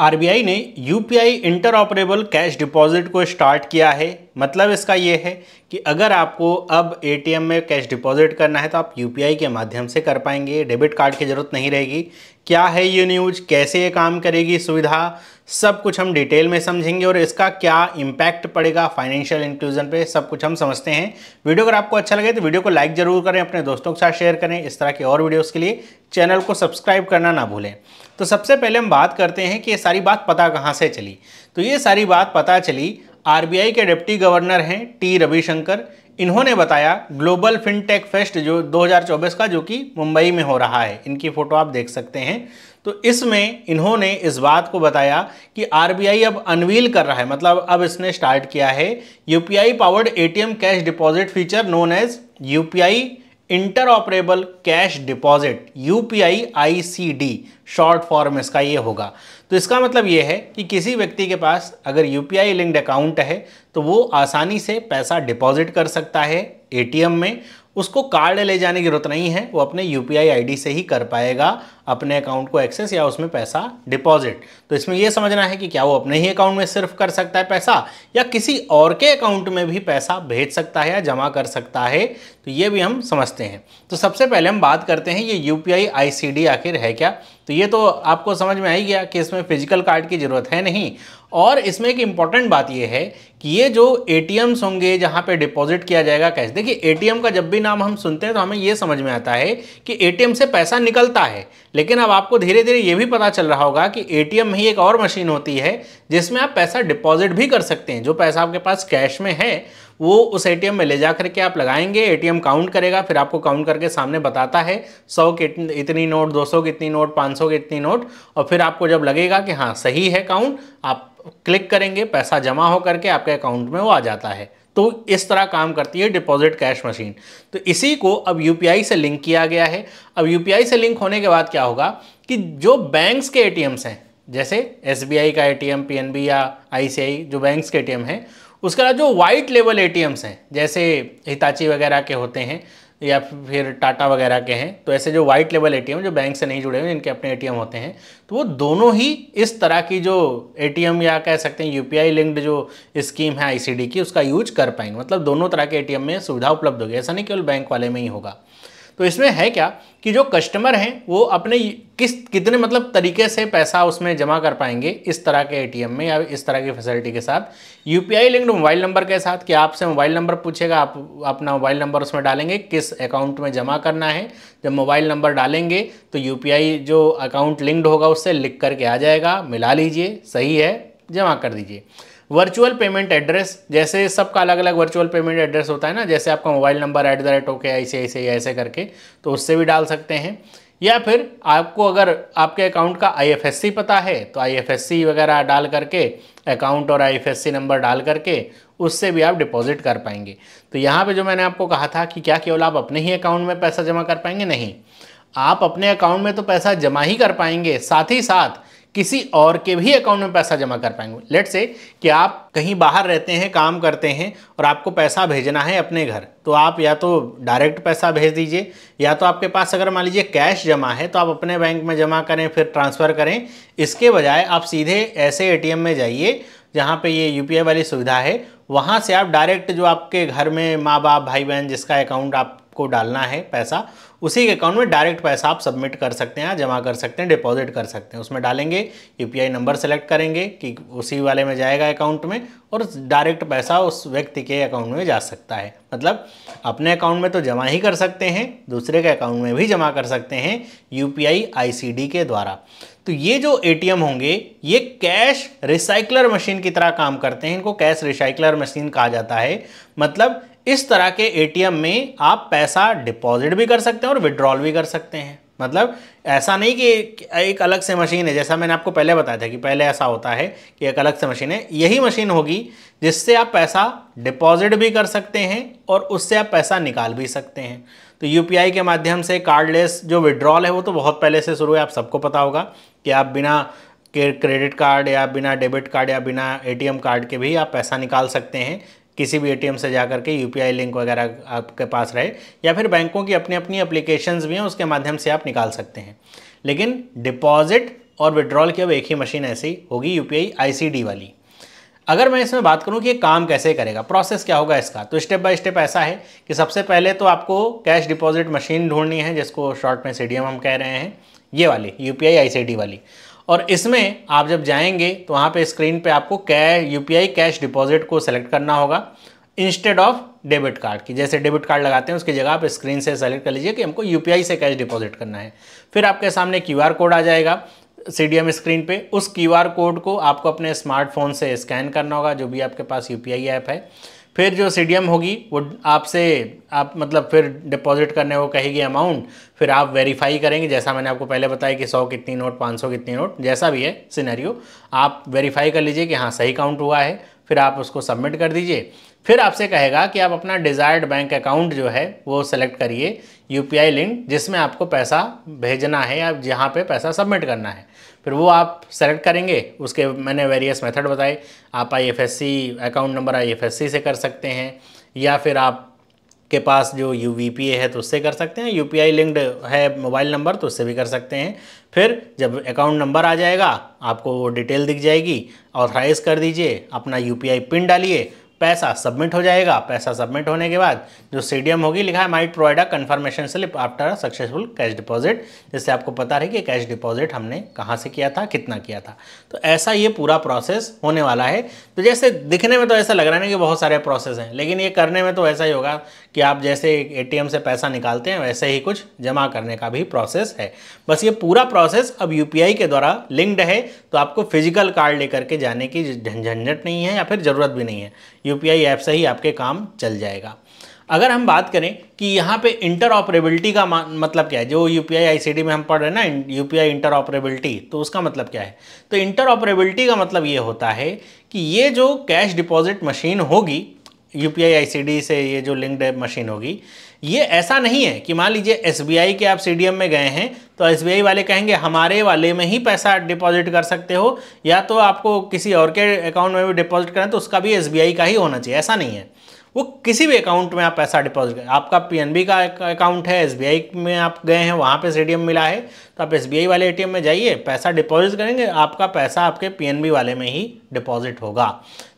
RBI ने UPI I interoperable cash deposit को start किया है मतलब इसका यह है कि अगर आपको अब एटीएम में कैश डिपॉजिट करना है तो आप यूपीआई के माध्यम से कर पाएंगे डेबिट कार्ड की ज़रूरत नहीं रहेगी क्या है ये न्यूज कैसे ये काम करेगी सुविधा सब कुछ हम डिटेल में समझेंगे और इसका क्या इम्पैक्ट पड़ेगा फाइनेंशियल इंक्लूजन पे सब कुछ हम समझते हैं वीडियो अगर आपको अच्छा लगे तो वीडियो को लाइक ज़रूर करें अपने दोस्तों के साथ शेयर करें इस तरह के और वीडियोज़ के लिए चैनल को सब्सक्राइब करना ना भूलें तो सबसे पहले हम बात करते हैं कि ये सारी बात पता कहाँ से चली तो ये सारी बात पता चली आरबीआई के डिप्टी गवर्नर हैं टी रविशंकर इन्होंने बताया ग्लोबल फिनटेक फेस्ट जो 2024 का जो कि मुंबई में हो रहा है इनकी फ़ोटो आप देख सकते हैं तो इसमें इन्होंने इस बात को बताया कि आरबीआई अब अनवील कर रहा है मतलब अब इसने स्टार्ट किया है UPI powered ATM cash deposit feature known as UPI interoperable cash deposit U P I I C D short form इसका ये होगा तो इसका मतलब ये है कि किसी व्यक्ति के पास अगर U P I linked account है तो वो आसानी से पैसा डिपॉजिट कर सकता है ए टी एम में उसको कार्ड ले जाने की जरूरत नहीं है वो अपने U P I I D से ही कर पाएगा अपने अकाउंट को एक्सेस या उसमें पैसा डिपॉजिट तो इसमें यह समझना है कि क्या वो अपने ही अकाउंट में सिर्फ कर सकता है पैसा या किसी और के अकाउंट में भी पैसा भेज सकता है या जमा कर सकता है तो ये भी हम समझते हैं तो सबसे पहले हम बात करते हैं ये यू पी आखिर है क्या तो ये तो आपको समझ में आ ही गया कि इसमें फिजिकल कार्ड की ज़रूरत है नहीं और इसमें एक इम्पॉर्टेंट बात यह है कि ये जो ए होंगे जहाँ पे डिपॉजिट किया जाएगा कैश देखिए ए का जब भी नाम हम सुनते हैं तो हमें ये समझ में आता है कि ए से पैसा निकलता है लेकिन अब आपको धीरे धीरे ये भी पता चल रहा होगा कि एटीएम में ही एक और मशीन होती है जिसमें आप पैसा डिपॉजिट भी कर सकते हैं जो पैसा आपके पास कैश में है वो उस एटीएम में ले जा करके आप लगाएंगे एटीएम काउंट करेगा फिर आपको काउंट करके सामने बताता है सौ के इतनी नोट दो सौ की इतनी नोट पाँच सौ की इतनी नोट और फिर आपको जब लगेगा कि हाँ सही है काउंट आप क्लिक करेंगे पैसा जमा हो करके आपके अकाउंट में वो आ जाता है तो इस तरह काम करती है डिपॉजिट कैश मशीन तो इसी को अब यूपीआई से लिंक किया गया है अब यूपीआई से लिंक होने के बाद क्या होगा कि जो बैंक्स के एटीएम्स हैं जैसे एसबीआई का एटीएम पीएनबी या आईसीआई जो बैंक्स के एटीएम हैं उसके अलावा जो वाइट लेवल एटीएम्स हैं जैसे हिताची वगैरह के होते हैं या फिर टाटा वगैरह के हैं तो ऐसे जो वाइट लेवल एटीएम जो बैंक से नहीं जुड़े हुए जिनके अपने एटीएम होते हैं तो वो दोनों ही इस तरह की जो एटीएम या कह सकते हैं यूपीआई लिंक्ड जो स्कीम है आईसीडी की उसका यूज कर पाएंगे मतलब दोनों तरह के एटीएम में सुविधा उपलब्ध होगी ऐसा नहीं केवल बैंक वाले में ही होगा तो इसमें है क्या कि जो कस्टमर हैं वो अपने किस कितने मतलब तरीके से पैसा उसमें जमा कर पाएंगे इस तरह के एटीएम में या इस तरह की फैसिलिटी के साथ यूपीआई लिंक्ड मोबाइल नंबर के साथ कि आपसे मोबाइल नंबर पूछेगा आप अपना मोबाइल नंबर उसमें डालेंगे किस अकाउंट में जमा करना है जब मोबाइल नंबर डालेंगे तो आई जो अकाउंट लिंक्ड होगा उससे लिख करके आ जाएगा मिला लीजिए सही है जमा कर दीजिए वर्चुअल पेमेंट एड्रेस जैसे सबका अलग अलग वर्चुअल पेमेंट एड्रेस होता है ना जैसे आपका mobile number at the rate okay ऐसे ऐसे ऐसे करके तो उससे भी डाल सकते हैं या फिर आपको अगर आपके अकाउंट का आईएफएससी पता है तो आईएफएससी वगैरह डाल करके अकाउंट और आईएफएससी नंबर डाल करके उससे भी आप डिपॉजिट कर पाएंगे तो यहाँ पे जो मैंने आपको कहा था कि क्या केवल आप अपने ही अकाउंट में पैसा जमा कर पाएंगे नहीं आप अपने अकाउंट में तो पैसा जमा ही कर पाएंगे साथ ही साथ किसी और के भी अकाउंट में पैसा जमा कर पाएंगे लेट से कि आप कहीं बाहर रहते हैं काम करते हैं और आपको पैसा भेजना है अपने घर तो आप या तो डायरेक्ट पैसा भेज दीजिए या तो आपके पास अगर मान लीजिए कैश जमा है तो आप अपने बैंक में जमा करें फिर ट्रांसफ़र करें इसके बजाय आप सीधे ऐसे ए में जाइए जहाँ पे ये यू वाली सुविधा है वहाँ से आप डायरेक्ट जो आपके घर में माँ बाप भाई बहन जिसका अकाउंट आपको डालना है पैसा उसी के अकाउंट में डायरेक्ट पैसा आप सबमिट कर सकते हैं हाँ, जमा कर सकते हैं डिपॉजिट कर सकते हैं उसमें डालेंगे यूपीआई नंबर सेलेक्ट करेंगे कि उसी वाले में जाएगा अकाउंट में और डायरेक्ट पैसा उस व्यक्ति के अकाउंट में जा सकता है मतलब अपने अकाउंट में तो जमा ही कर सकते हैं दूसरे के अकाउंट में भी जमा कर सकते हैं यू पी के द्वारा तो ये जो ए होंगे ये कैश रिसाइकलर मशीन की तरह काम करते हैं इनको कैश रिसाइकलर मशीन कहा जाता है मतलब इस तरह के एटीएम में आप पैसा डिपॉजिट भी कर सकते हैं और विड्रॉल भी कर सकते हैं मतलब ऐसा नहीं कि एक अलग से मशीन है जैसा मैंने आपको पहले बताया था कि पहले ऐसा होता है कि एक अलग से मशीन है यही मशीन होगी जिससे आप पैसा डिपॉजिट भी कर सकते हैं और उससे आप पैसा निकाल भी सकते हैं तो यू के माध्यम से कार्डलेस जो विड्रॉल है वो तो बहुत पहले से शुरू है आप सबको पता होगा कि आप बिना क्रेडिट कार्ड या बिना डेबिट कार्ड या बिना ए कार्ड के भी आप पैसा निकाल सकते हैं किसी भी एटीएम से जा करके यूपीआई लिंक वगैरह आपके पास रहे या फिर बैंकों की अपनी अपनी एप्लीकेशंस भी हैं उसके माध्यम से आप निकाल सकते हैं लेकिन डिपॉजिट और विड्रॉल की अब एक ही मशीन ऐसी होगी यूपीआई आईसीडी वाली अगर मैं इसमें बात करूं कि ये काम कैसे करेगा प्रोसेस क्या होगा इसका तो स्टेप बाय स्टेप ऐसा है कि सबसे पहले तो आपको कैश डिपॉजिट मशीन ढूंढनी है जिसको शॉर्ट में सी हम कह रहे हैं ये वाली यू पी वाली और इसमें आप जब जाएंगे तो वहाँ पे स्क्रीन पे आपको कै यू कैश डिपॉजिट को सेलेक्ट करना होगा इंस्टेड ऑफ डेबिट कार्ड की जैसे डेबिट कार्ड लगाते हैं उसकी जगह आप स्क्रीन से सेलेक्ट कर लीजिए कि हमको यू से कैश डिपॉजिट करना है फिर आपके सामने क्यू कोड आ जाएगा सी स्क्रीन पे उस क्यू कोड को आपको अपने स्मार्टफोन से स्कैन करना होगा जो भी आपके पास यू ऐप है फिर जो सी होगी वो आपसे आप मतलब फिर डिपॉजिट करने को कहेगी अमाउंट फिर आप वेरीफाई करेंगे जैसा मैंने आपको पहले बताया कि सौ कितनी नोट पाँच सौ कितनी नोट जैसा भी है सिनेरियो आप वेरीफाई कर लीजिए कि हाँ सही काउंट हुआ है फिर आप उसको सबमिट कर दीजिए फिर आपसे कहेगा कि आप अपना डिज़ायर्ड बैंक अकाउंट जो है वो सेलेक्ट करिए यू पी आई लिंक जिसमें आपको पैसा भेजना है या जहाँ पे पैसा सबमिट करना है फिर वो आप सेलेक्ट करेंगे उसके मैंने वेरियस मेथड बताए आप I F S C account number I F S C से कर सकते हैं या फिर आप के पास जो यू वी पी ए है तो उससे कर सकते हैं यू पी आई लिंक्ड है मोबाइल नंबर तो उससे भी कर सकते हैं फिर जब अकाउंट नंबर आ जाएगा आपको वो डिटेल दिख जाएगी ऑथराइज़ कर दीजिए अपना यू पी आई पिन डालिए पैसा सबमिट हो जाएगा पैसा सबमिट होने के बाद जो सी होगी लिखा है might provide a confirmation slip after successful cash deposit जिससे आपको पता रहे कि कैश डिपॉजिट हमने कहाँ से किया था कितना किया था तो ऐसा ये पूरा प्रोसेस होने वाला है तो जैसे दिखने में तो ऐसा लग रहा है ना कि बहुत सारे प्रोसेस हैं लेकिन ये करने में तो ऐसा ही होगा कि आप जैसे ए से पैसा निकालते हैं वैसे ही कुछ जमा करने का भी प्रोसेस है बस ये पूरा प्रोसेस अब यू के द्वारा लिंक्ड है तो आपको फिजिकल कार्ड लेकर के जाने की झंझट नहीं है या फिर ज़रूरत भी नहीं है यूपीआई ऐप से ही आपके काम चल जाएगा अगर हम बात करें कि यहाँ पे इंटर ऑपरेबिलिटी का मतलब क्या है जो यू पी आई में हम पढ़ रहे हैं ना U P I interoperability तो उसका मतलब क्या है तो इंटर ऑपरेबिलिटी का मतलब ये होता है कि ये जो कैश डिपॉजिट मशीन होगी यू पी से ये जो लिंक्ड मशीन होगी ये ऐसा नहीं है कि मान लीजिए एस के आप सी में गए हैं तो एस वाले कहेंगे हमारे वाले में ही पैसा डिपॉजिट कर सकते हो या तो आपको किसी और के अकाउंट में भी डिपॉजिट करें तो उसका भी एस का ही होना चाहिए ऐसा नहीं है वो किसी भी अकाउंट में आप पैसा डिपॉजिट करें आपका पी का अकाउंट है एस में आप गए हैं वहाँ पर सी मिला है तो आप एस वाले ए में जाइए पैसा डिपॉजिट करेंगे आपका पैसा आपके पी वाले में ही डिपॉजिट होगा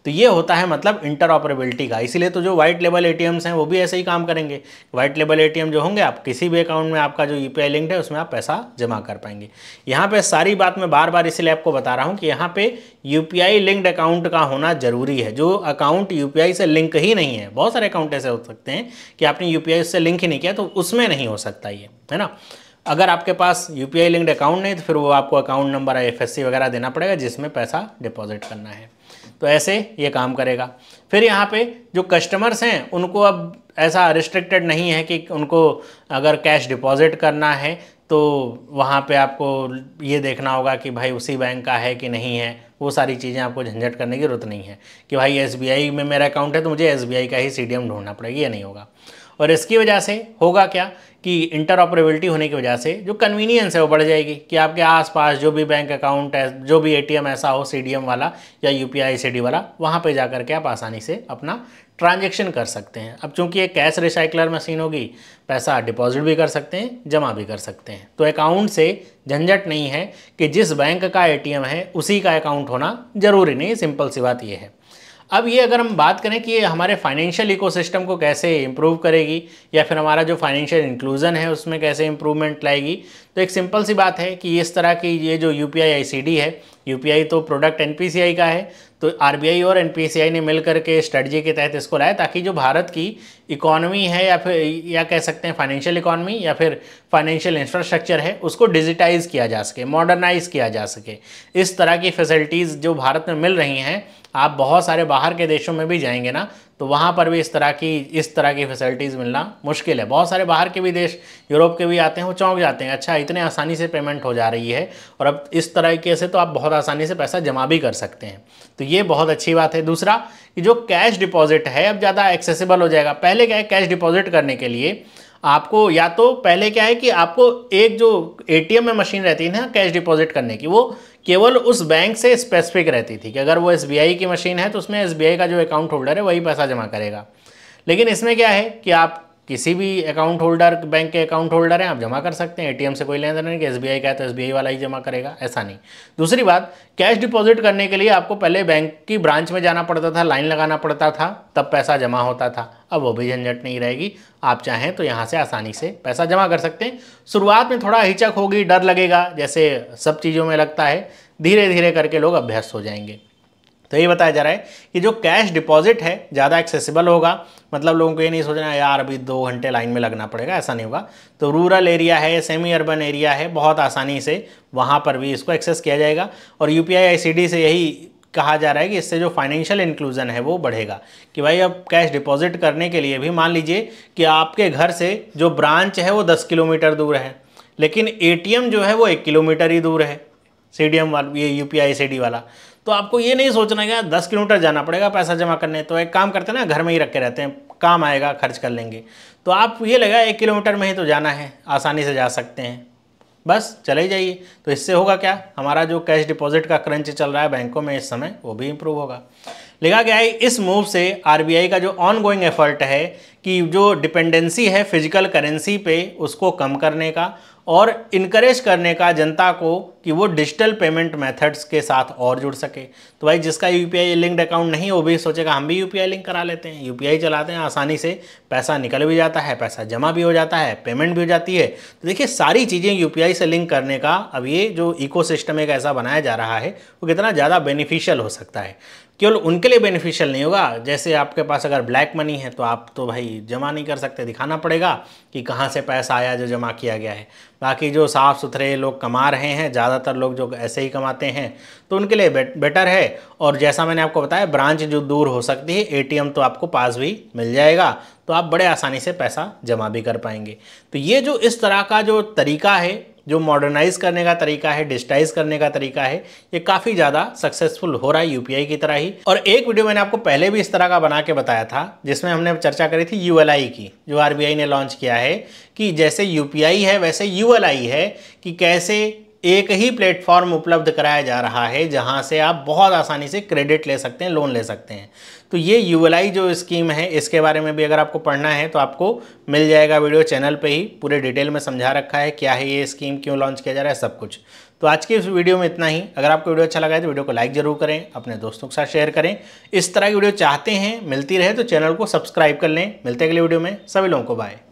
तो ये होता है मतलब इंटरऑपरेबिलिटी का इसीलिए तो जो व्हाइट लेवल ए हैं वो भी ऐसे ही काम करेंगे व्हाइट लेवल ए जो होंगे आप किसी भी अकाउंट में आपका जो यू e पी है उसमें आप पैसा जमा कर पाएंगे यहाँ पे सारी बात मैं बार बार इसीलिए आपको बता रहा हूँ कि यहाँ पे यू लिंक्ड अकाउंट का होना जरूरी है जो अकाउंट यू से लिंक ही नहीं है बहुत सारे अकाउंट ऐसे हो सकते हैं कि आपने यू से लिंक ही नहीं किया तो उसमें नहीं हो सकता ये है ना अगर आपके पास U P I linked account नहीं तो फिर वो आपको account number F S C वगैरह देना पड़ेगा जिसमें पैसा डिपॉजिट करना है तो ऐसे ये काम करेगा फिर यहाँ पे जो कस्टमर्स हैं उनको अब ऐसा रिस्ट्रिक्टेड नहीं है कि उनको अगर कैश डिपॉजिट करना है तो वहाँ पे आपको ये देखना होगा कि भाई उसी बैंक का है कि नहीं है वो सारी चीज़ें आपको झंझट करने की ज़रूरत नहीं है कि भाई एस में मेरा अकाउंट है तो मुझे एस का ही सी ढूंढना पड़ेगा ये नहीं होगा और इसकी वजह से होगा क्या कि इंटरऑपरेबिलिटी होने की वजह से जो कन्वीनियंस है वो बढ़ जाएगी कि आपके आसपास जो भी बैंक अकाउंट है जो भी एटीएम ऐसा हो सीडीएम वाला या यूपीआई सीडी वाला वहाँ पे जा के आप आसानी से अपना ट्रांजेक्शन कर सकते हैं अब चूंकि एक कैश रिसाइकलर मशीन होगी पैसा डिपॉजिट भी कर सकते हैं जमा भी कर सकते हैं तो अकाउंट से झंझट नहीं है कि जिस बैंक का ए है उसी का अकाउंट होना ज़रूरी नहीं सिंपल सी बात यह है अब ये अगर हम बात करें कि ये हमारे फाइनेंशियल इकोसिस्टम को कैसे इम्प्रूव करेगी या फिर हमारा जो फाइनेंशियल इंक्लूज़न है उसमें कैसे इम्प्रूवमेंट लाएगी तो एक सिंपल सी बात है कि इस तरह की ये जो यू पी है यू तो प्रोडक्ट एन का है तो आरबीआई और एनपीएसआई ने मिल करके स्ट्रेटजी के तहत इसको लाया ताकि जो भारत की इकोनॉमी है या फिर या कह सकते हैं फाइनेंशियल इकोनॉमी या फिर फाइनेंशियल इंफ्रास्ट्रक्चर है उसको डिजिटाइज किया जा सके मॉडर्नाइज किया जा सके इस तरह की फैसिलिटीज़ जो भारत में मिल रही हैं आप बहुत सारे बाहर के देशों में भी जाएंगे ना तो वहाँ पर भी इस तरह की इस तरह की फैसिलिटीज़ मिलना मुश्किल है बहुत सारे बाहर के भी देश यूरोप के भी आते हैं वो चौंक जाते हैं अच्छा इतने आसानी से पेमेंट हो जा रही है और अब इस तरीके से तो आप बहुत आसानी से पैसा जमा भी कर सकते हैं तो ये बहुत अच्छी बात है दूसरा कि जो कैश डिपॉजिट है अब ज़्यादा एक्सेसिबल हो जाएगा पहले क्या है कैश डिपॉजिट करने के लिए आपको या तो पहले क्या है कि आपको एक जो ए में मशीन रहती है ना कैश डिपॉजिट करने की वो केवल उस बैंक से स्पेसिफिक रहती थी कि अगर वो एस की मशीन है तो उसमें एस का जो अकाउंट होल्डर है वही पैसा जमा करेगा लेकिन इसमें क्या है कि आप किसी भी अकाउंट होल्डर बैंक के अकाउंट होल्डर हैं आप जमा कर सकते हैं एटीएम से कोई लेन देन नहीं कि एस का है तो एस वाला ही जमा करेगा ऐसा नहीं दूसरी बात कैश डिपॉजिट करने के लिए आपको पहले बैंक की ब्रांच में जाना पड़ता था लाइन लगाना पड़ता था तब पैसा जमा होता था अब वो भी झंझट नहीं रहेगी आप चाहें तो यहाँ से आसानी से पैसा जमा कर सकते हैं शुरुआत में थोड़ा हिचक होगी डर लगेगा जैसे सब चीज़ों में लगता है धीरे धीरे करके लोग अभ्यस्त हो जाएंगे तो यही बताया जा रहा है कि जो कैश डिपॉजिट है ज़्यादा एक्सेसिबल होगा मतलब लोगों को ये नहीं सोचना यार अभी दो घंटे लाइन में लगना पड़ेगा ऐसा नहीं होगा तो रूरल एरिया है सेमी अर्बन एरिया है बहुत आसानी से वहाँ पर भी इसको एक्सेस किया जाएगा और यू पी से यही कहा जा रहा है कि इससे जो फाइनेंशियल इंक्लूजन है वो बढ़ेगा कि भाई अब कैश डिपॉजिट करने के लिए भी मान लीजिए कि आपके घर से जो ब्रांच है वो दस किलोमीटर दूर है लेकिन एटीएम जो है वो एक किलोमीटर ही दूर है सी डी एम वाला ये U P I C D वाला तो आपको ये नहीं सोचना है दस किलोमीटर जाना पड़ेगा पैसा जमा करने तो एक काम करते हैं ना घर में ही रख के रहते हैं काम आएगा खर्च कर लेंगे तो आप ये लगा एक किलोमीटर में ही तो जाना है आसानी से जा सकते हैं बस चले जाइए तो इससे होगा क्या हमारा जो कैश डिपॉजिट का क्रंच चल रहा है बैंकों में इस समय वो भी इम्प्रूव होगा लिखा गया है इस मूव से आरबीआई का जो ऑनगोइंग एफर्ट है कि जो डिपेंडेंसी है फिजिकल करेंसी पे उसको कम करने का और इनक्रेज करने का जनता को कि वो डिजिटल पेमेंट मेथड्स के साथ और जुड़ सके तो भाई जिसका यू पी लिंक्ड अकाउंट नहीं वो भी सोचेगा हम भी यू पी लिंक करा लेते हैं यू चलाते हैं आसानी से पैसा निकल भी जाता है पैसा जमा भी हो जाता है पेमेंट भी हो जाती है तो देखिए सारी चीज़ें यू से लिंक करने का अब ये जो इको एक ऐसा बनाया जा रहा है वो कितना ज़्यादा बेनिफिशियल हो सकता है केवल उनके लिए बेनिफिशियल नहीं होगा जैसे आपके पास अगर ब्लैक मनी है तो आप तो भाई जमा नहीं कर सकते दिखाना पड़ेगा कि कहाँ से पैसा आया जो जमा किया गया है बाकी जो साफ़ सुथरे लोग कमा रहे हैं ज़्यादातर लोग जो ऐसे ही कमाते हैं तो उनके लिए बेट, बेटर है और जैसा मैंने आपको बताया ब्रांच जो दूर हो सकती है एटीएम तो आपको पास भी मिल जाएगा तो आप बड़े आसानी से पैसा जमा भी कर पाएंगे तो ये जो इस तरह का जो तरीका है जो मॉडर्नाइज करने का तरीका है डिजिटाइज करने का तरीका है ये काफ़ी ज़्यादा सक्सेसफुल हो रहा है यूपीआई की तरह ही और एक वीडियो मैंने आपको पहले भी इस तरह का बना के बताया था जिसमें हमने चर्चा करी थी यू की जो आर ने लॉन्च किया है कि जैसे यू है वैसे यू है कि कैसे एक ही प्लेटफॉर्म उपलब्ध कराया जा रहा है जहां से आप बहुत आसानी से क्रेडिट ले सकते हैं लोन ले सकते हैं तो ये यू जो स्कीम है इसके बारे में भी अगर आपको पढ़ना है तो आपको मिल जाएगा वीडियो चैनल पे ही पूरे डिटेल में समझा रखा है क्या है ये स्कीम क्यों लॉन्च किया जा रहा है सब कुछ तो आज के इस वीडियो में इतना ही अगर आपको वीडियो अच्छा लगा है तो वीडियो को लाइक जरूर करें अपने दोस्तों के साथ शेयर करें इस तरह की वीडियो चाहते हैं मिलती रहे तो चैनल को सब्सक्राइब कर लें मिलते अगले वीडियो में सभी लोगों को बाय